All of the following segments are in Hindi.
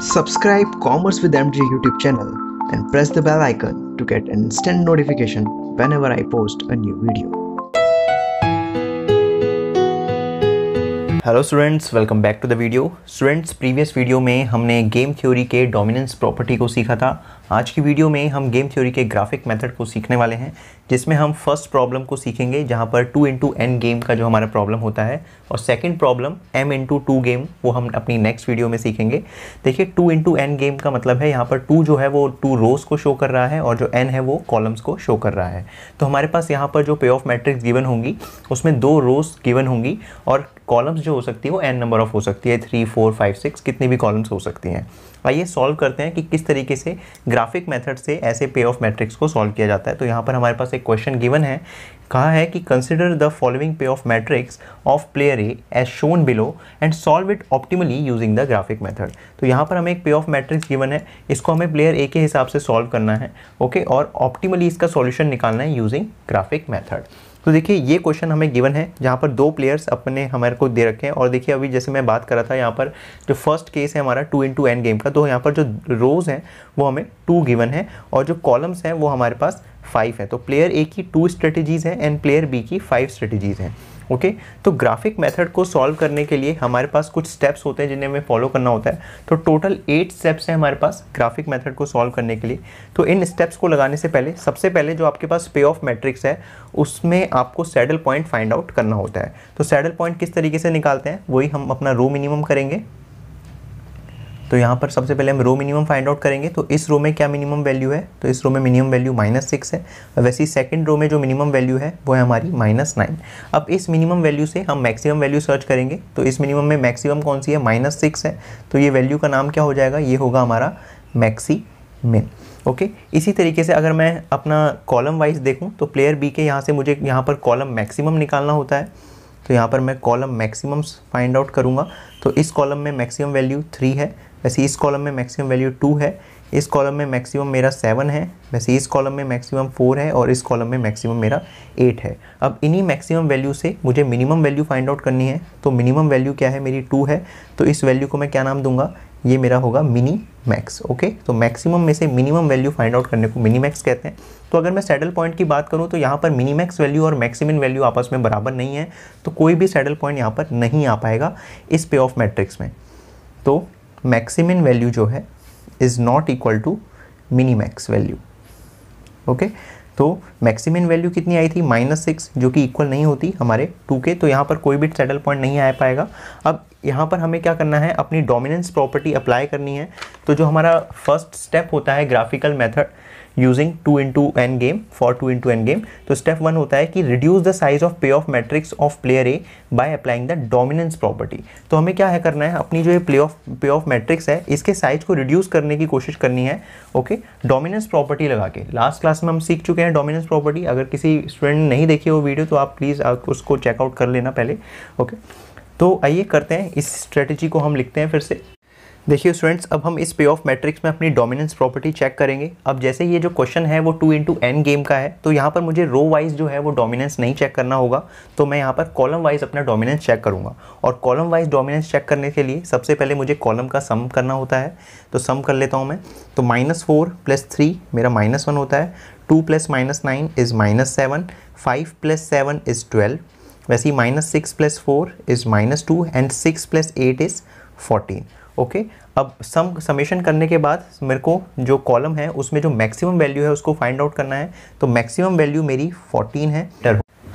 Subscribe Commerce with MD YouTube channel and press the bell icon to get an instant notification whenever I post a new video. Hello students welcome back to the video students previous video में हमने गेम थ्योरी के डोमिनेंस प्रॉपर्टी को सीखा था आज की वीडियो में हम गेम थ्योरी के ग्राफिक मेथड को सीखने वाले हैं जिसमें हम फर्स्ट प्रॉब्लम को सीखेंगे जहां पर टू इंटू एन गेम का जो हमारा प्रॉब्लम होता है और second problem M into two game वो हम अपनी नेक्स्ट वीडियो में सीखेंगे देखिए टू इंटू एन गेम का मतलब है यहाँ पर टू जो है वो टू रोज़ को शो कर रहा है और जो एन है वो कॉलम्स को शो कर रहा है तो हमारे पास यहाँ पर जो पे ऑफ मैट्रिक्स गिवन होंगी उसमें दो रोज़ गिवन होंगी और कॉलम्स जो हो सकती है वो एन नंबर ऑफ हो सकती है थ्री फोर फाइव सिक्स कितनी भी कॉलम्स हो सकती हैं आइए सॉल्व करते हैं कि किस तरीके से ग्राफिक मेथड से ऐसे पे ऑफ मैट्रिक्स को सॉल्व किया जाता है तो यहाँ पर हमारे पास एक क्वेश्चन गिवन है कहा है कि consider the following pay of matrix of player A as shown below and solve it optimally using the graphic method तो यहाँ पर हमें एक पे ऑफ मैट्रिक्स गिवन है इसको हमें प्लेयर ए के हिसाब से सॉल्व करना है ओके और ऑप्टिमली इसका सॉल्यूशन निकालना है यूजिंग ग्राफिक मैथड तो देखिए ये क्वेश्चन हमें गिवन है जहाँ पर दो प्लेयर्स अपने हमारे को दे रखे हैं और देखिए अभी जैसे मैं बात कर रहा था यहाँ पर जो फर्स्ट केस है हमारा टू इंटू एन गेम का तो यहाँ पर जो रोज़ हैं वो हमें टू गिवन है और जो कॉलम्स हैं वो हमारे पास फाइव है तो प्लेयर ए की टू स्ट्रेटजीज़ हैं एंड प्लेयर बी की फाइव स्ट्रेटजीज़ हैं ओके okay? तो ग्राफिक मेथड को सॉल्व करने के लिए हमारे पास कुछ स्टेप्स होते हैं जिन्हें हमें फॉलो करना होता है तो टोटल एट स्टेप्स हैं हमारे पास ग्राफिक मेथड को सॉल्व करने के लिए तो इन स्टेप्स को लगाने से पहले सबसे पहले जो आपके पास पे ऑफ मैट्रिक्स है उसमें आपको सैडल पॉइंट फाइंड आउट करना होता है तो सैडल पॉइंट किस तरीके से निकालते हैं वही हम अपना रो मिनिमम करेंगे तो यहाँ पर सबसे पहले हम रो मिनिमम फाइंड आउट करेंगे तो इस रो में क्या मिनिमम वैल्यू है तो इस रो में मिनिमम वैल्यू माइनस सिक्स है और वैसे ही सेकेंड रो में जो मिनिमम वैल्यू है वो है हमारी माइनस नाइन अब इस मिनिमम वैल्यू से हम मैक्सिमम वैल्यू सर्च करेंगे तो इस मिनिमम में मैक्सिमम कौन सी है माइनस सिक्स है तो ये वैल्यू का नाम क्या हो जाएगा ये होगा हमारा मैक्सी मिन ओके okay? इसी तरीके से अगर मैं अपना कॉलम वाइज देखूँ तो प्लेयर बी के यहाँ से मुझे यहाँ पर कॉलम मैक्सिमम निकालना होता है तो यहाँ पर मैं कॉलम मैक्सिमम्स फाइंड आउट करूँगा तो इस कॉलम में मैक्सिमम वैल्यू थ्री है वैसे इस कॉलम में मैक्सिमम वैल्यू टू है इस कॉलम में मैक्सिमम मेरा सेवन है वैसे इस कॉलम में मैक्सिमम फोर है और इस कॉलम में मैक्सिमम मेरा एट है अब इन्हीं मैक्सिमम वैल्यू से मुझे मिनिमम वैल्यू फाइंड आउट करनी है तो मिनिमम वैल्यू क्या है मेरी टू है तो इस वैल्यू को मैं क्या नाम दूंगा ये मेरा होगा मिनी मैक्स ओके तो मैक्सिमम में से मिनिमम वैल्यू फाइंड आउट करने को मिनी मैक्स कहते हैं तो अगर मैं सैडल पॉइंट की बात करूँ तो यहाँ पर मिनी मैक्स वैल्यू और मैक्सिमम वैल्यू आपस में बराबर नहीं है तो कोई भी सैडल पॉइंट यहाँ पर नहीं आ पाएगा इस पे ऑफ मैट्रिक्स में तो मैक्सिमम वैल्यू जो है is not equal to mini max value okay तो मैक्सिमम वैल्यू कितनी आई थी माइनस सिक्स जो कि इक्वल नहीं होती हमारे टू के तो यहाँ पर कोई भी सेटल पॉइंट नहीं आ पाएगा अब यहाँ पर हमें क्या करना है अपनी डोमिनेंस प्रॉपर्टी अप्लाई करनी है तो जो हमारा फर्स्ट स्टेप होता है graphical method using two into N game for two into N game तो स्टेप वन होता है कि reduce the size of pay of matrix of player A by applying the dominance property तो हमें क्या है करना है अपनी जो ये play off pay of matrix है इसके साइज को रिड्यूस करने की कोशिश करनी है ओके डोमिनेंस प्रॉपर्टी लगा के लास्ट क्लास में हम सीख चुके हैं डोमिनेंस प्रॉपर्टी अगर किसी स्टूडेंट ने नहीं देखी वो वीडियो तो आप प्लीज़ उसको चेकआउट कर लेना पहले ओके okay? तो आइए करते हैं इस स्ट्रेटेजी को हम लिखते हैं फिर से देखिए स्टूडेंट्स अब हम इस पे ऑफ मैट्रिक्स में अपनी डोमिनेंस प्रॉपर्टी चेक करेंगे अब जैसे ये जो क्वेश्चन है वो टू इंटू एन गेम का है तो यहाँ पर मुझे रो वाइज जो है वो डोमिनेंस नहीं चेक करना होगा तो मैं यहाँ पर कॉलम वाइज अपना डोमिनेंस चेक करूँगा और कॉलम वाइज डोमिनेंस चेक करने के लिए सबसे पहले मुझे कॉलम का सम करना होता है तो सम कर लेता हूँ मैं तो माइनस फोर प्लस थ्री मेरा माइनस वन होता है two plus minus nine is minus seven five plus seven is twelve वैसे ही minus six plus four is minus two and six plus eight is fourteen okay अब सम समेशन करने के बाद मेरे को जो कॉलम है उसमें जो मैक्सिमम वैल्यू है उसको फाइंड आउट करना है तो मैक्सिमम वैल्यू मेरी 14 है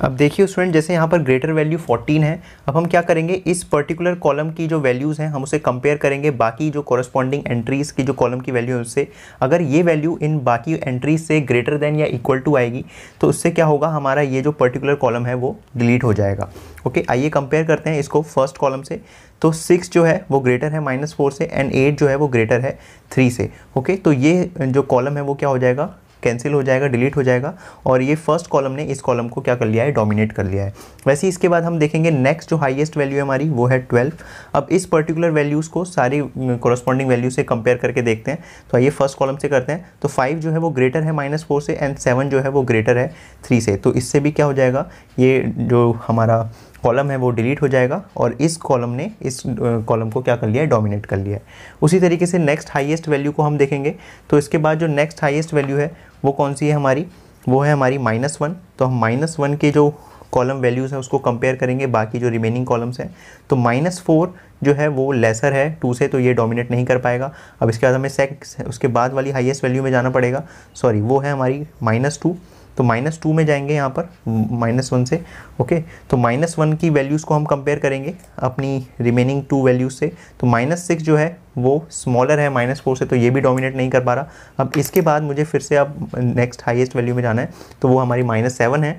अब देखिए स्टूडेंट जैसे यहाँ पर ग्रेटर वैल्यू 14 है अब हम क्या करेंगे इस पर्टिकुलर कॉलम की जो वैल्यूज़ हैं हम उसे कंपेयर करेंगे बाकी जो कॉरस्पॉन्डिंग एंट्रीज़ की जो कॉलम की वैल्यू है उससे अगर ये वैल्यू इन बाकी एंट्रीज से ग्रेटर देन या इक्वल टू आएगी तो उससे क्या होगा हमारा ये जो पर्टिकुलर कॉलम है वो डिलीट हो जाएगा ओके आइए कंपेयर करते हैं इसको फर्स्ट कॉलम से तो सिक्स जो है वो ग्रेटर है माइनस फोर से एंड एट जो है वो ग्रेटर है थ्री से ओके तो ये जो कॉलम है वो क्या हो जाएगा कैंसिल हो जाएगा डिलीट हो जाएगा और ये फर्स्ट कॉलम ने इस कॉलम को क्या कर लिया है डोमिनेट कर लिया है वैसे इसके बाद हम देखेंगे नेक्स्ट जो हाईएस्ट वैल्यू है हमारी वो है ट्वेल्व अब इस पर्टिकुलर वैल्यूज़ को सारी कॉरस्पॉन्डिंग वैल्यू से कंपेयर करके देखते हैं तो आइए फर्स्ट कॉलम से करते हैं तो फाइव जो है वो ग्रेटर है माइनस फोर से एंड सेवन जो है वो ग्रेटर है थ्री से तो इससे भी क्या हो जाएगा ये जो हमारा कॉलम है वो डिलीट हो जाएगा और इस कॉलम ने इस कॉलम को क्या कर लिया है डोमिनेट कर लिया है उसी तरीके से नेक्स्ट हाईएस्ट वैल्यू को हम देखेंगे तो इसके बाद जो नेक्स्ट हाईएस्ट वैल्यू है वो कौन सी है हमारी वो है हमारी माइनस वन तो हम माइनस वन के जो कॉलम वैल्यूज़ हैं उसको कंपेयर करेंगे बाकी जो रिमेनिंग कॉलम्स हैं तो माइनस फोर जो है वो लेसर है टू से तो ये डोमिनेट नहीं कर पाएगा अब इसके बाद हमें सेक उसके बाद वाली हाईएस्ट वैल्यू में जाना पड़ेगा सॉरी वो है हमारी माइनस टू तो माइनस टू में जाएंगे यहाँ पर माइनस वन से ओके तो माइनस वन की वैल्यूज़ को हम कंपेयर करेंगे अपनी रिमेनिंग टू वैल्यूज से तो माइनस सिक्स जो है वो स्मॉलर है माइनस फोर से तो ये भी डोमिनेट नहीं कर पा रहा अब इसके बाद मुझे फिर से अब नेक्स्ट हाइएस्ट वैल्यू में जाना है तो वो हमारी माइनस सेवन है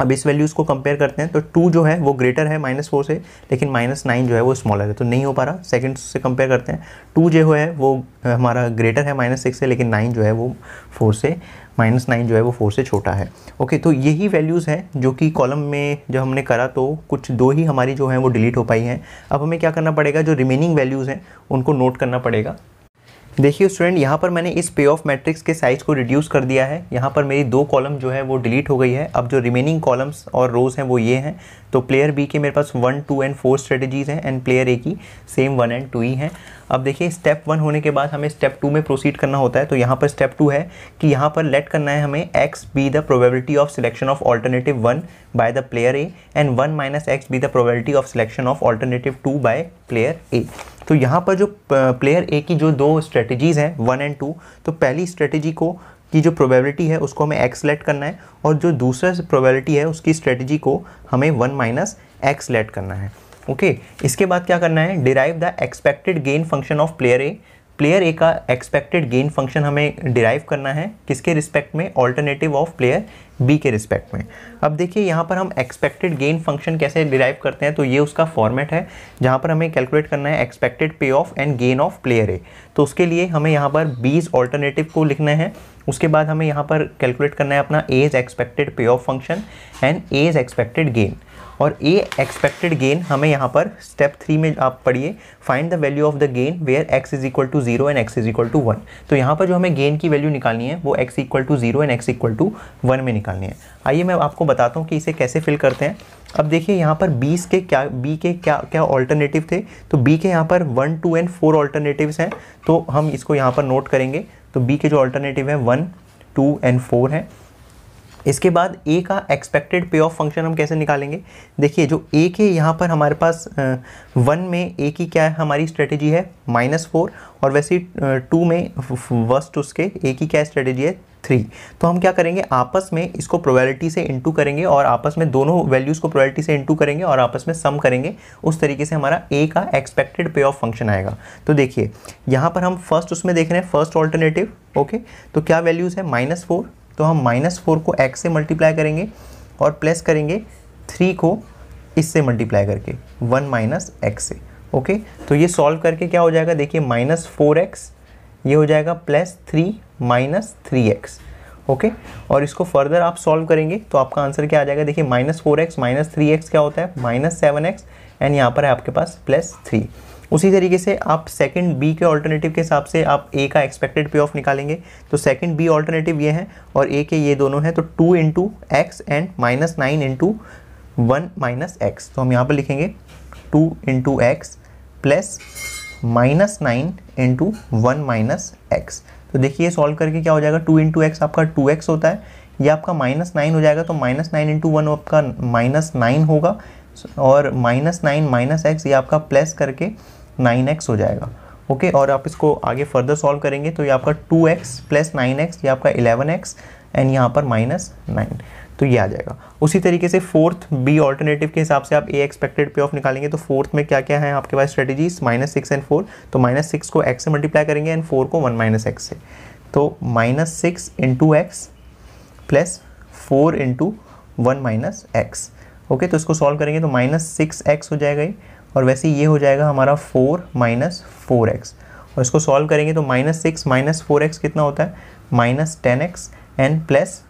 अब इस वैल्यूज़ को कंपेयर करते हैं तो टू जो है वो ग्रेटर है माइनस फोर से लेकिन माइनस नाइन जो है वो स्मॉलर है तो नहीं हो पा रहा सेकंड से कंपेयर करते हैं टू जो है वो हमारा ग्रेटर है माइनस सिक्स से लेकिन नाइन जो है वो फोर से माइनस नाइन जो है वो फोर से छोटा है ओके तो यही वैल्यूज़ हैं जो कि कॉलम में जब हमने करा तो कुछ दो ही हमारी जो हैं वो डिलीट हो पाई हैं अब हमें क्या करना पड़ेगा जो रिमेनिंग वैल्यूज़ हैं उनको नोट करना पड़ेगा देखिए स्टूडेंट यहाँ पर मैंने इस पे ऑफ मैट्रिक्स के साइज़ को रिड्यूस कर दिया है यहाँ पर मेरी दो कॉलम जो है वो डिलीट हो गई है अब जो रिमेनिंग कॉलम्स और रोज़ हैं वो ये हैं तो प्लेयर बी के मेरे पास one two and four strategies हैं एंड प्लेयर ए की सेम वन एंड टू ही हैं अब देखिए स्टेप वन होने के बाद हमें स्टेप टू में प्रोसीड करना होता है तो यहाँ पर स्टेप टू है कि यहाँ पर लेट करना है हमें X be the probability of selection of alternative one by the player A and one minus X be the probability of selection of alternative two by player A तो यहाँ पर जो प्लेयर ए की जो दो स्ट्रेटजीज़ हैं वन एंड टू तो पहली स्ट्रेटजी को की जो प्रोबेबिलिटी है उसको हमें एक्स लेट करना है और जो दूसरा प्रोबेबिलिटी है उसकी स्ट्रेटजी को हमें वन माइनस एक्स लेट करना है ओके okay, इसके बाद क्या करना है derive the expected gain function of player A player A का एक्सपेक्टेड गेन फंक्शन हमें डिराइव करना है किसके रिस्पेक्ट में ऑल्टरनेटिव ऑफ प्लेयर बी के रिस्पेक्ट में अब देखिए यहाँ पर हम एक्सपेक्टेड गेन फंक्शन कैसे डिराइव करते हैं तो ये उसका फॉर्मेट है जहाँ पर हमें कैलकुलेट करना है expected pay off and gain of player A तो उसके लिए हमें यहाँ पर बीज ऑल्टरनेटिव को लिखना है उसके बाद हमें यहाँ पर कैलकुलेट करना है अपना A is expected pay off function and A is expected gain और ए एक्सपेक्टेड गेन हमें यहाँ पर स्टेप थ्री में आप पढ़िए find the value of the gain where X is equal to zero and X is equal to one तो यहाँ पर जो हमें गेन की वैल्यू निकालनी है वो X equal to zero and X equal to one में निकालनी है आइए मैं आपको बताता हूँ कि इसे कैसे फिल करते हैं अब देखिए यहाँ पर बीस के क्या बी के क्या क्या ऑल्टरनेटिव थे तो बी के यहाँ पर one two and four alternative हैं तो हम इसको यहाँ पर नोट करेंगे तो बी के जो ऑल्टरनेटिव हैं वन टू एंड फोर हैं इसके बाद ए का एक्सपेक्टेड पे ऑफ फंक्शन हम कैसे निकालेंगे देखिए जो ए के यहाँ पर हमारे पास वन में ए की क्या है हमारी स्ट्रेटेजी है माइनस फोर और वैसे टू में वर्स्ट उसके ए की क्या स्ट्रेटेजी है थ्री तो हम क्या करेंगे आपस में इसको प्रोबेबिलिटी से इंटू करेंगे और आपस में दोनों वैल्यूज़ को प्रोबेबिलिटी से इंटू करेंगे और आपस में सम करेंगे उस तरीके से हमारा ए का एक्सपेक्टेड पे ऑफ फंक्शन आएगा तो देखिए यहाँ पर हम फर्स्ट उसमें देख रहे हैं फर्स्ट ऑल्टरनेटिव ओके तो क्या वैल्यूज़ है माइनस फोर तो हम माइनस फोर को एक्स से मल्टीप्लाई करेंगे और प्लस करेंगे थ्री को इससे मल्टीप्लाई करके वन माइनस एक्स से ओके तो ये सॉल्व करके क्या हो जाएगा देखिए माइनस फोर एक्स ये हो जाएगा plus three minus three x okay और इसको फर्दर आप सॉल्व करेंगे तो आपका आंसर क्या आ जाएगा देखिए minus four x minus three x क्या होता है माइनस सेवन एक्स एंड यहाँ पर है आपके पास प्लस थ्री उसी तरीके से आप सेकंड बी के ऑल्टरनेटिव के हिसाब से आप ए का एक्सपेक्टेड पे ऑफ निकालेंगे तो सेकंड बी ऑल्टरनेटिव ये है और ए के ये दोनों हैं तो two into x and minus nine into one minus x तो हम यहाँ पर लिखेंगे two into x plus minus nine into one minus x तो देखिए सॉल्व करके क्या हो जाएगा टू इंटू एक्स आपका टू एक्स होता है या आपका माइनस नाइन हो जाएगा तो माइनस नाइन इंटू वन आपका माइनस नाइन होगा और माइनस नाइन माइनस एक्स ये आपका प्लस करके नाइन एक्स हो जाएगा ओके और आप इसको आगे फर्दर सॉल्व करेंगे तो ये आपका two x plus nine x ये आपका इलेवन एक्स एंड यहाँ पर माइनस नाइन तो ये आ जाएगा उसी तरीके से फोर्थ बी ऑल्टरनेटिव के हिसाब से आप ए एक्सपेक्टेड पे ऑफ निकालेंगे तो फोर्थ में क्या क्या है आपके पास strategies minus six and four तो माइनस सिक्स को एक्स से मल्टीप्लाई करेंगे एंड फोर को वन माइनस एक्स से तो minus six into x plus four into one minus x okay तो इसको सॉल्व करेंगे तो माइनस सिक्स एक्स हो जाएगा ये और वैसे ये हो जाएगा हमारा फोर माइनस फोर एक्स और इसको सॉल्व करेंगे तो minus six minus four x कितना होता है minus ten x and plus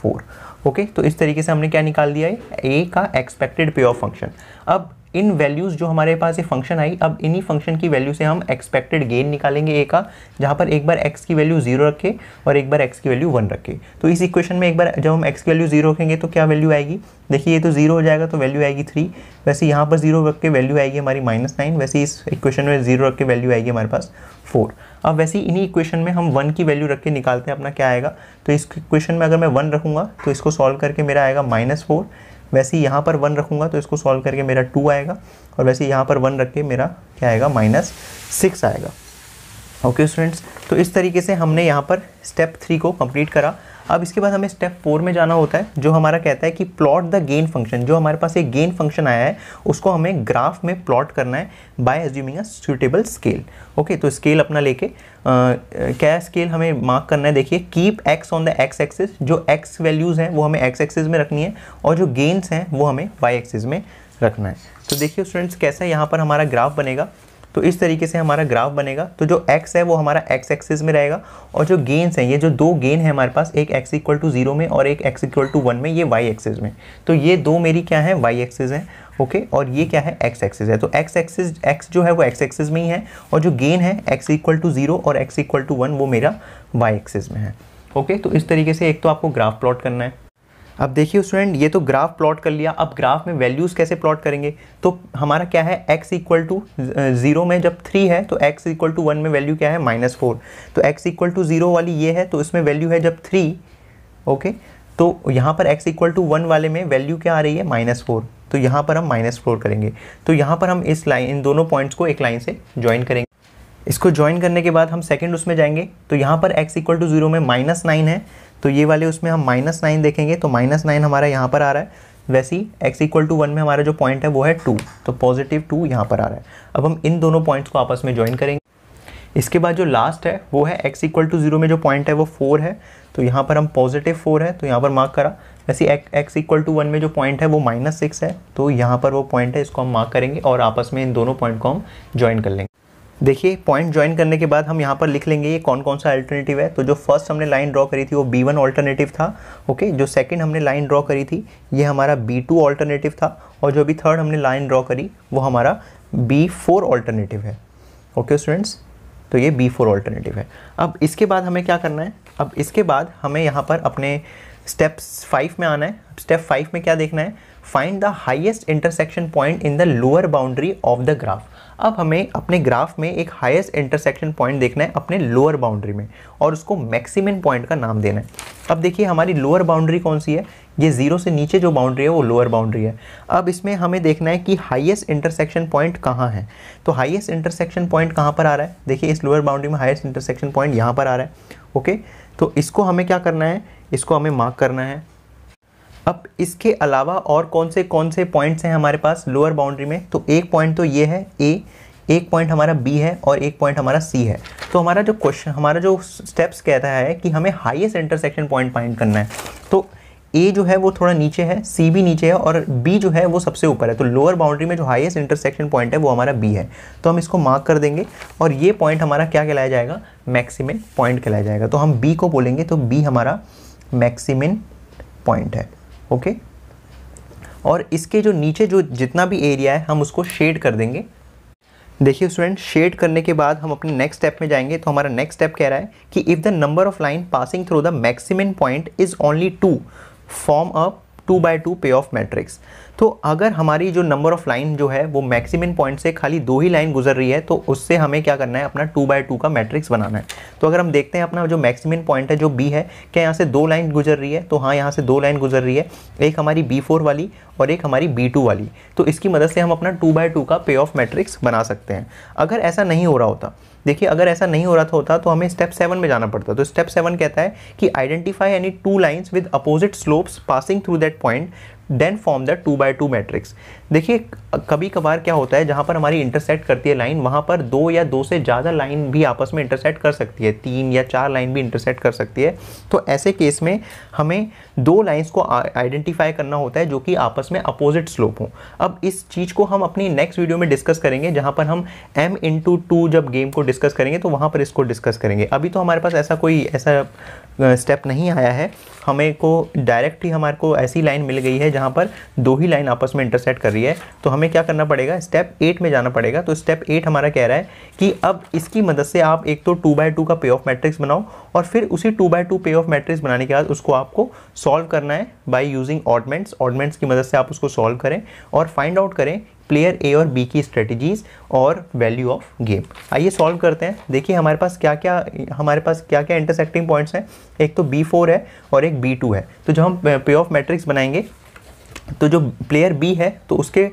four okay तो इस तरीके से हमने क्या निकाल दिया है ए का एक्सपेक्टेड पे ऑफ फंक्शन अब इन वैल्यूज़ जो हमारे पास ये फंक्शन आई अब इन्हीं फंक्शन की वैल्यू से हम एक्सपेक्टेड गेन निकालेंगे ए का जहाँ पर एक बार एक्स की वैल्यू जीरो रखे और एक बार एक्स की वैल्यू वन रखे तो इस इक्वेशन में एक बार जब हम एक्स की वैल्यू जीरो रखेंगे तो क्या वैल्यू आएगी देखिए ये तो जीरो हो जाएगा तो वैल्यू आएगी थ्री वैसे यहाँ पर जीरो रख के वैल्यू आएगी हमारी माइनस नाइन वैसे इस इक्वेशन में जीरो रख के वैल्यू आएगी हमारे पास फोर अब वैसे इन्हीं इक्वेशन में हम वन की वैल्यू रख के निकालते हैं अपना क्या आएगा तो इस इक्वेशन में अगर मैं वन रखूँगा तो इसको सॉल्व करके मेरा आएगा माइनस फोर वैसे यहाँ पर वन रखूँगा तो इसको सॉल्व करके मेरा टू आएगा और वैसे यहाँ पर वन रख के मेरा क्या आएगा माइनस सिक्स आएगा ओके okay, स्टूडेंट्स तो इस तरीके से हमने यहाँ पर स्टेप थ्री को कंप्लीट करा अब इसके बाद हमें स्टेप फोर में जाना होता है जो हमारा कहता है कि प्लॉट द गेन फंक्शन जो हमारे पास एक गेन फंक्शन आया है उसको हमें ग्राफ में प्लॉट करना है by assuming a suitable scale okay तो स्केल अपना लेके क्या स्केल हमें मार्क करना है देखिए keep x on the x axis जो एक्स वैल्यूज़ हैं वो हमें एक्स एक्सिस में रखनी है और जो गेंस हैं वो हमें वाई एक्सिस में रखना है तो देखिए स्टूडेंट्स कैसा यहाँ पर हमारा ग्राफ बनेगा तो इस तरीके से हमारा ग्राफ बनेगा तो जो एक्स है वो हमारा एक्स एक्सिस में रहेगा और जो गेंस हैं ये जो दो गेन है हमारे पास एक एक्स इक्वल टू जीरो में और एक एक्स इक्वल टू वन में ये वाई एक्सिस में तो ये दो मेरी क्या है वाई एक्सिस है ओके okay, और ये क्या है एक्स एक्सिस है तो एक्स एक्सिस एक्स जो है वो एक्स एक्सिस में ही है और जो गेन है एक्स इक्वल टू जीरो और एक्स इक्वल टू वन वो मेरा वाई एक्सिस में है ओके okay, तो इस तरीके से एक तो आपको ग्राफ प्लॉट करना है अब देखिए स्टूडेंट ये तो ग्राफ प्लॉट कर लिया अब ग्राफ में वैल्यूज़ कैसे प्लॉट करेंगे तो हमारा क्या है x इक्वल टू ज़ीरो में जब थ्री है तो x इक्वल टू वन में वैल्यू क्या है माइनस फोर तो x इक्वल टू ज़ीरो वाली ये है तो इसमें वैल्यू है जब थ्री ओके तो यहाँ पर x इक्वल टू वन वाले में वैल्यू क्या आ रही है माइनस फोर तो यहाँ पर हम माइनस फोर करेंगे तो यहाँ पर हम इस लाइन इन दोनों पॉइंट्स को एक लाइन से ज्वाइन करेंगे इसको ज्वाइन करने के बाद हम सेकेंड उसमें जाएंगे तो यहाँ पर x इक्वल टू ज़ीरो में माइनस नाइन है तो ये वाले उसमें हम माइनस नाइन देखेंगे तो माइनस नाइन हमारा यहाँ पर आ रहा है वैसे ही एक्स इक्वल टू वन में हमारा जो पॉइंट है वो है टू तो पॉजिटिव टू यहाँ पर आ रहा है अब हम इन दोनों पॉइंट्स को आपस में ज्वाइन करेंगे इसके बाद जो लास्ट है वो है एक्स इक्वल टू जीरो में जो पॉइंट है वो फोर है तो यहाँ पर हम पॉजिटिव फोर है तो यहाँ पर मार्क करा वैसे एक्स इक्वल टू वन में जो पॉइंट है वो माइनस सिक्स है तो यहाँ पर वो पॉइंट है इसको हम मार्क करेंगे और आपस में इन दोनों पॉइंट को हम ज्वाइन कर लेंगे देखिए पॉइंट ज्वाइन करने के बाद हम यहाँ पर लिख लेंगे ये कौन कौन सा अल्टरनेटिव है तो जो फर्स्ट हमने लाइन ड्रॉ करी थी वो बी वन ऑल्टरनेटिव था ओके जो सेकंड हमने लाइन ड्रॉ करी थी ये हमारा बी टू ऑल्टरनेटिव था और जो अभी थर्ड हमने लाइन ड्रॉ करी वो हमारा बी फोर ऑल्टरनेटिव है ओके स्टूडेंट्स तो ये बी फोर ऑल्टरनेटिव है अब इसके बाद हमें क्या करना है अब इसके बाद हमें यहाँ पर अपने स्टेप्स फाइव में आना है स्टेप फाइव में क्या देखना है find the highest intersection point in the lower boundary of the graph अब हमें अपने ग्राफ में एक हाईएस्ट इंटरसेक्शन पॉइंट देखना है अपने लोअर बाउंड्री में और उसको मैक्सिमम पॉइंट का नाम देना है अब देखिए हमारी लोअर बाउंड्री कौन सी है ये जीरो से नीचे जो बाउंड्री है वो लोअर बाउंड्री है अब इसमें हमें देखना है कि हाईएस्ट इंटरसेक्शन पॉइंट कहाँ है तो हाईएस्ट इंटरसेक्शन पॉइंट कहाँ पर आ रहा है देखिए इस लोअर बाउंड्री में हाइस्ट इंटरसेक्शन पॉइंट यहाँ पर आ रहा है ओके तो इसको हमें क्या करना है इसको हमें मार्क करना है अब इसके अलावा और कौन से कौन से पॉइंट्स हैं हमारे पास लोअर बाउंड्री में तो एक पॉइंट तो ये है ए एक पॉइंट हमारा बी है और एक पॉइंट हमारा सी है तो हमारा जो क्वेश्चन हमारा जो स्टेप्स कहता है कि हमें हाईएस्ट इंटरसेक्शन पॉइंट फाइंड करना है तो ए जो है वो थोड़ा नीचे है सी भी नीचे है और बी जो है वो सबसे ऊपर है तो लोअर बाउंड्री में जो हाईएस्ट इंटरसेक्शन पॉइंट है वो हमारा बी है तो हम इसको मार्क कर देंगे और ये पॉइंट हमारा क्या कहलाया जाएगा मैक्सीम पॉइंट कहलाया जाएगा तो हम बी को बोलेंगे तो बी हमारा मैक्सीम पॉइंट है ओके और इसके जो नीचे जो जितना भी एरिया है हम उसको शेड कर देंगे देखिए स्टूडेंट शेड करने के बाद हम अपने नेक्स्ट स्टेप में जाएंगे तो हमारा नेक्स्ट स्टेप कह रहा है कि if the number of line passing through the maximum point is only two form a two by two pair of matrix तो अगर हमारी जो नंबर ऑफ लाइन जो है वो मैक्सिमम पॉइंट से खाली दो ही लाइन गुजर रही है तो उससे हमें क्या करना है अपना टू बाई टू का मैट्रिक्स बनाना है तो अगर हम देखते हैं अपना जो मैक्सिमम पॉइंट है जो बी है क्या यहाँ से दो लाइन गुजर रही है तो हाँ यहाँ से दो लाइन गुजर रही है एक हमारी बी फोर वाली और एक हमारी बी टू वाली तो इसकी मदद से हम अपना टू बाई टू का पे ऑफ मैट्रिक्स बना सकते हैं अगर ऐसा नहीं हो रहा होता देखिए अगर ऐसा नहीं हो रहा था होता तो हमें स्टेप सेवन में जाना पड़ता तो स्टेप सेवन कहता है कि identify any two lines with opposite slopes passing through that point then form the two by two matrix देखिए कभी कभार क्या होता है जहाँ पर हमारी इंटरसेक्ट करती है लाइन वहाँ पर दो या दो से ज़्यादा लाइन भी आपस में इंटरसेक्ट कर सकती है तीन या चार लाइन भी इंटरसेक्ट कर सकती है तो ऐसे केस में हमें दो लाइन्स को आइडेंटिफाई करना होता है जो कि आपस में अपोजिट स्लोप हों अब इस चीज़ को हम अपनी नेक्स्ट वीडियो में डिस्कस करेंगे जहाँ पर हम एम इंटू टू जब गेम को डिस्कस करेंगे तो वहाँ पर इसको डिस्कस करेंगे अभी तो हमारे पास ऐसा कोई ऐसा स्टेप नहीं आया है हमें को डायरेक्टली हमारे को ऐसी लाइन मिल गई है जहाँ पर दो ही लाइन आपस में इंटरसेट कर रही है तो हमें क्या करना पड़ेगा स्टेप एट में जाना पड़ेगा तो स्टेप एट हमारा कह रहा है कि अब इसकी मदद से आप एक तो टू बाई टू का पे ऑफ मैट्रिक्स बनाओ और फिर उसी two by two pair of matrix बनाने के बाद उसको आपको सॉल्व करना है बाई यूजिंग ऑर्डमेंट्स ऑर्डमेंट्स की मदद से आप उसको सॉल्व करें और फाइंड आउट करें प्लेयर ए और बी की स्ट्रेटजीज और वैल्यू ऑफ गेम आइए सॉल्व करते हैं देखिए हमारे पास क्या क्या हमारे पास क्या क्या इंटरसेक्टिंग पॉइंट्स हैं एक तो बी फोर है और एक बी टू है तो जब हम पे ऑफ मैट्रिक्स बनाएंगे तो जो प्लेयर बी है तो उसके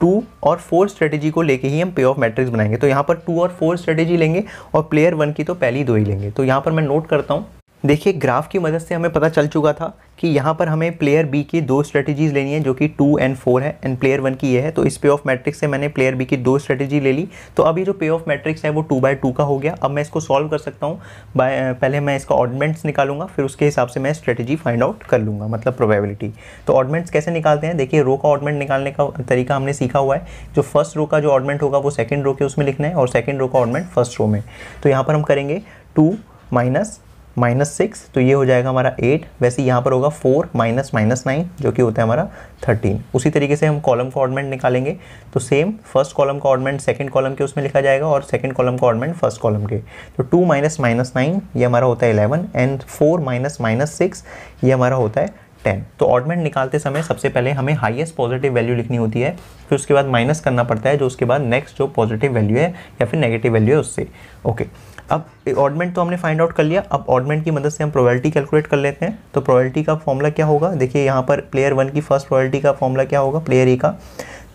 टू और फोर स्ट्रेटेजी को लेके ही हम पे ऑफ मैट्रिक्स बनाएंगे तो यहाँ पर टू और फोर स्ट्रेटेजी लेंगे और प्लेयर वन की तो पहली दो ही लेंगे तो यहाँ पर मैं नोट करता हूँ देखिए ग्राफ की मदद से हमें पता चल चुका था कि यहाँ पर हमें प्लेयर बी की दो स्ट्रेटजीज़ लेनी है जो कि टू एंड फोर है एंड प्लेयर वन की ये है तो इस पे ऑफ मैट्रिक्स से मैंने प्लेयर बी की दो स्ट्रेटजी ले ली तो अभी जो पे ऑफ मैट्रिक्स है वो टू बाय टू का हो गया अब मैं इसको सॉल्व कर सकता हूँ बाय पहले मैं इसका ऑर्डमेंट्स निकालूंगा फिर उसके हिसाब से मैं स्ट्रेटजी फाइंड आउट कर लूँगा मतलब प्रोबेबिलिटी तो ऑर्डमेंट्स कैसे निकालते हैं देखिए रो का ऑर्डमेंट निकालने का तरीका हमने सीखा हुआ है जो फर्स्ट रो का जो ऑर्डमेंट होगा वो सेकेंड रो के उसमें लिखना है और सेकेंड रो का ऑर्डमेंट फर्स्ट रो में तो यहाँ पर हम करेंगे टू माइनस माइनस सिक्स तो ये हो जाएगा हमारा एट वैसे यहाँ पर होगा फोर माइनस माइनस नाइन जो कि होता है हमारा थर्टीन उसी तरीके से हम कॉलम का ऑर्डमेंट निकालेंगे तो सेम फर्स्ट कॉलम का ऑर्डमेंट सेकंड कॉलम के उसमें लिखा जाएगा और सेकंड कॉलम का ऑर्डमेंट फर्स्ट कॉलम के तो टू माइनस माइनस नाइन ये हमारा होता है eleven and four minus minus six ये हमारा होता है टेन तो ऑर्डमेंट निकालते समय सबसे पहले हमें हाइएस्ट पॉजिटिव वैल्यू लिखनी होती है फिर उसके बाद माइनस करना पड़ता है जो उसके बाद नेक्स्ट जो पॉजिटिव वैल्यू है या फिर नेगेटिव वैल्यू है उससे ओके okay. अब ऑर्डमेंट तो हमने फाइंड आउट कर लिया अब ऑर्डमेंट की मदद से हम प्रोबेबिलिटी कैलकुलेट कर लेते हैं तो प्रोबेबिलिटी का फॉर्मूला क्या होगा देखिए यहाँ पर प्लेयर वन की फर्स्ट प्रोबेबिलिटी का फॉर्मूला क्या होगा प्लेयर ए का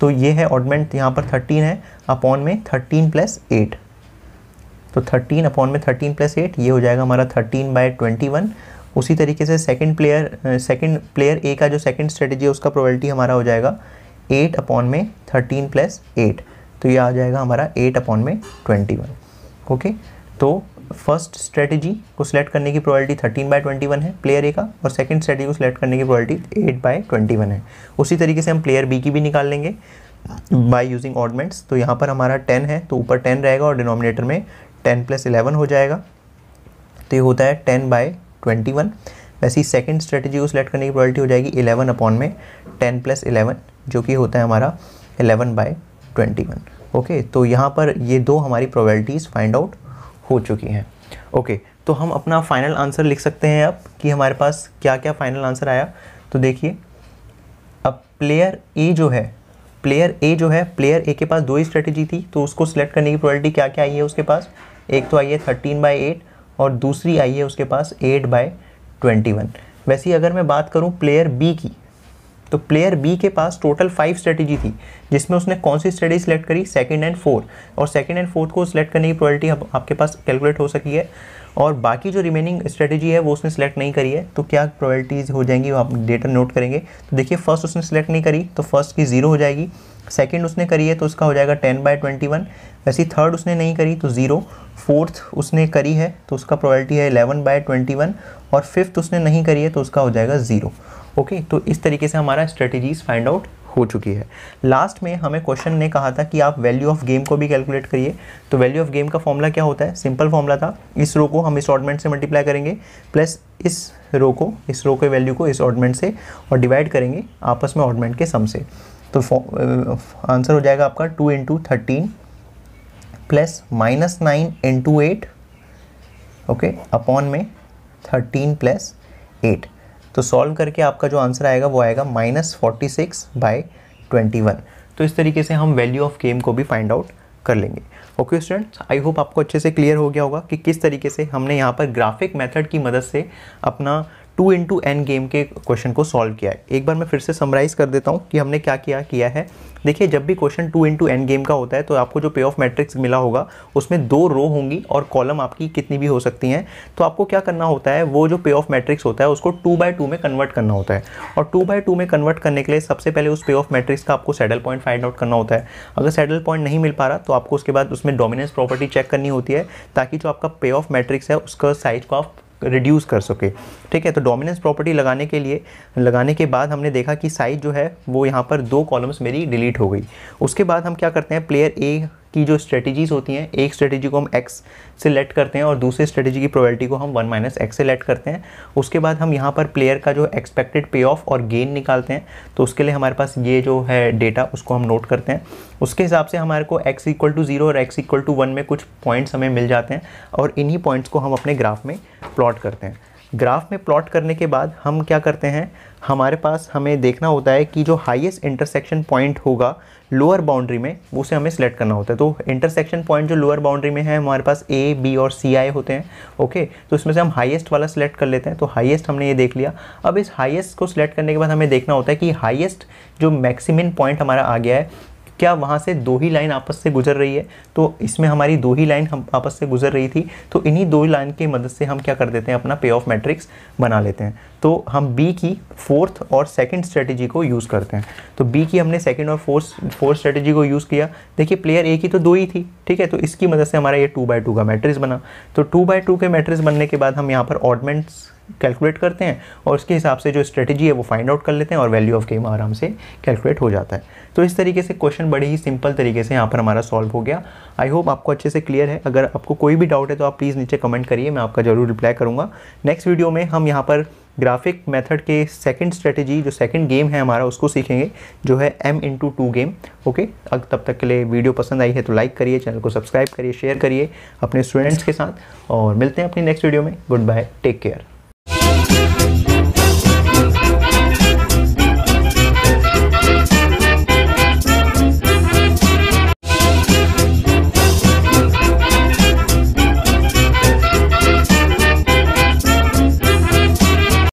तो ये है ऑर्डमेंट यहाँ पर थर्टीन है अपॉन में थर्टीन प्लस एट तो थर्टीन अपॉन में थर्टीन प्लस एट ये हो जाएगा हमारा थर्टीन बाय ट्वेंटी वन उसी तरीके से second player second player A का जो सेकंड स्ट्रेटेजी है उसका प्रोबेबिलिटी हमारा हो जाएगा एट अपॉन में थर्टीन प्लस एट तो ये आ जाएगा हमारा एट अपॉन में ट्वेंटी वन ओके तो फर्स्ट स्ट्रेटेजी को सिलेक्ट करने की probability thirteen by twenty one है प्लेयर ए का और सेकंड स्ट्रेटेजी को सिलेक्ट करने की probability eight by twenty one है उसी तरीके से हम प्लेयर बी की भी निकाल लेंगे बाय यूजिंग ऑर्डमेंट्स तो यहाँ पर हमारा टेन है तो ऊपर टेन रहेगा और डिनोमिनेटर में टेन प्लस इलेवन हो जाएगा तो ये होता है टेन बाय ट्वेंटी वन वैसे ही सेकेंड स्ट्रेटेजी को सिलेक्ट करने की प्रॉबलिटी हो जाएगी इलेवन अपॉन में टेन प्लस इलेवन जो कि होता है हमारा eleven by twenty one okay तो यहाँ पर ये दो हमारी प्रॉबलिटीज़ फाइंड आउट हो चुकी हैं ओके तो हम अपना फाइनल आंसर लिख सकते हैं अब कि हमारे पास क्या क्या फाइनल आंसर आया तो देखिए अब प्लेयर ए जो है प्लेयर ए जो है प्लेयर ए के पास दो ही स्ट्रेटेजी थी तो उसको सिलेक्ट करने की प्रॉबलिटी क्या क्या आई है उसके पास एक तो आई है थर्टीन बाई एट और दूसरी आई है उसके पास एट बाई ट्वेंटी वन वैसे ही अगर मैं बात करूँ प्लेयर बी की तो प्लेयर बी के पास टोटल फाइव स्ट्रेटेजी थी जिसमें उसने कौन सी स्ट्रेटेजी सेलेक्ट करी सेकंड एंड फोर्थ और सेकंड एंड फोर्थ को सिलेक्ट करने की प्रोबेबिलिटी आपके पास कैलकुलेट हो सकी है और बाकी जो रिमेनिंग स्ट्रेटेजी है वो उसने सेलेक्ट नहीं करी है तो क्या प्रोबेबिलिटीज़ हो जाएंगी वो आप डेटा नोट करेंगे तो देखिए फर्स्ट उसने सेलेक्ट नहीं करी तो फर्स्ट की ज़ीरो हो जाएगी सेकेंड उसने करी है तो उसका हो जाएगा टेन बाई ट्वेंटी वन वैसे थर्ड उसने नहीं करी तो ज़ीरो फोर्थ उसने करी है तो उसका प्रोबेबिलिटी है इलेवन बाय ट्वेंटी वन और फिफ्थ उसने नहीं करी है तो उसका हो जाएगा ज़ीरो ओके तो इस तरीके से हमारा स्ट्रेटेजीज़ फाइंड आउट हो चुकी है लास्ट में हमें क्वेश्चन ने कहा था कि आप वैल्यू ऑफ गेम को भी कैलकुलेट करिए तो वैल्यू ऑफ गेम का फॉर्मूला क्या होता है सिंपल फॉर्मूला था इस रो को हम इस ऑर्डमेंट से मल्टीप्लाई करेंगे प्लस इस रो को इस रो के वैल्यू को इस ऑर्डमेंट से और डिवाइड करेंगे आपस में ऑर्डमेंट के सम से तो आंसर uh, हो जाएगा आपका two into thirteen plus minus nine into eight okay upon में थर्टीन प्लस एट तो सॉल्व करके आपका जो आंसर आएगा वो आएगा minus forty six by twenty one तो इस तरीके से हम वैल्यू ऑफ गेम को भी फाइंड आउट कर लेंगे ओके स्टूडेंट्स आई होप आपको अच्छे से क्लियर हो गया होगा कि किस तरीके से हमने यहाँ पर ग्राफिक मेथड की मदद से अपना टू इंटू एन गेम के क्वेश्चन को सॉल्व किया है एक बार मैं फिर से समराइज कर देता हूँ कि हमने क्या किया किया है देखिए जब भी question two into N game का होता है तो आपको जो पे ऑफ मैट्रिक्स मिला होगा उसमें दो रो होंगी और कॉलम आपकी कितनी भी हो सकती हैं तो आपको क्या करना होता है वो जो पे ऑफ मैट्रिक्स होता है उसको टू बाय टू में कन्वर्ट करना होता है और टू बाय टू में कन्वर्ट करने के लिए सबसे पहले उस पे ऑफ मैट्रिक्स का आपको सैडल पॉइंट फाइंड आउट करना होता है अगर सैडल पॉइंट नहीं मिल पा रहा तो आपको उसके बाद उसमें डोमिनेंस प्रॉपर्टी चेक करनी होती है ताकि जो आपका पे ऑफ मैट्रिक्स है उसका साइज को आप रिड्यूस कर सके ठीक है तो डोमिनेंस प्रॉपर्टी लगाने के लिए लगाने के बाद हमने देखा कि साइज जो है वो यहाँ पर दो कॉलम्स मेरी डिलीट हो गई उसके बाद हम क्या करते हैं प्लेयर ए की जो स्ट्रेटजीज़ होती हैं एक स्ट्रेटजी को हम एक्स से लेट करते हैं और दूसरी स्ट्रेटजी की प्रोबेबिलिटी को हम वन माइनस एक्स से लेट करते हैं उसके बाद हम यहाँ पर प्लेयर का जो एक्सपेक्टेड पे ऑफ और गेन निकालते हैं तो उसके लिए हमारे पास ये जो है डेटा उसको हम नोट करते हैं उसके हिसाब से हमारे को एक्स इक्वल टू ज़ीरो और एक्स इक्वल टू वन में कुछ पॉइंट्स हमें मिल जाते हैं और इन्हीं पॉइंट्स को हम अपने ग्राफ में प्लॉट करते हैं ग्राफ में प्लॉट करने के बाद हम क्या करते हैं हमारे पास हमें देखना होता है कि जो हाईएस्ट इंटरसेक्शन पॉइंट होगा लोअर बाउंड्री में उसे हमें सेलेक्ट करना होता है तो इंटरसेक्शन पॉइंट जो लोअर बाउंड्री में है हमारे पास ए बी और सी आई होते हैं ओके तो इसमें से हम हाइएस्ट वाला सेलेक्ट कर लेते हैं तो हाइएस्ट हमने ये देख लिया अब इस हाईएस्ट को सिलेक्ट करने के बाद हमें देखना होता है कि हाइएस्ट जो मैक्सिमम पॉइंट हमारा आ गया है क्या वहाँ से दो ही लाइन आपस से गुजर रही है तो इसमें हमारी दो ही लाइन हम आपस से गुजर रही थी तो इन्हीं दो लाइन की मदद से हम क्या कर देते हैं अपना पे ऑफ मैट्रिक्स बना लेते हैं तो हम बी की फोर्थ और सेकंड स्ट्रेटजी को यूज़ करते हैं तो बी की हमने सेकंड और फोर्थ फोर्थ स्ट्रेटजी को यूज़ किया देखिए प्लेयर ए की तो दो ही थी ठीक है तो इसकी मदद से हमारा ये टू बाई टू का मैट्रिक्स बना तो टू बाई टू के मैट्रिक्स बनने के बाद हम यहाँ पर ऑर्डमेंट्स कैलकुलेट करते हैं और उसके हिसाब से जो स्ट्रेटजी है वो फाइंड आउट कर लेते हैं और वैल्यू ऑफ गेम आराम से कैलकुलेट हो जाता है तो इस तरीके से क्वेश्चन बड़े ही सिंपल तरीके से यहाँ पर हमारा सॉल्व हो गया आई होप आपको अच्छे से क्लियर है अगर आपको कोई भी डाउट है तो आप प्लीज़ नीचे कमेंट करिए मैं आपका जरूर रिप्लाई करूँगा नेक्स्ट वीडियो में हम यहाँ पर ग्राफिक मेथड के सेकंड स्ट्रेटजी जो सेकंड गेम है हमारा उसको सीखेंगे जो है M into two game okay अब तब तक के लिए वीडियो पसंद आई है तो लाइक करिए चैनल को सब्सक्राइब करिए शेयर करिए अपने स्टूडेंट्स के साथ और मिलते हैं अपनी नेक्स्ट वीडियो में गुड बाय टेक केयर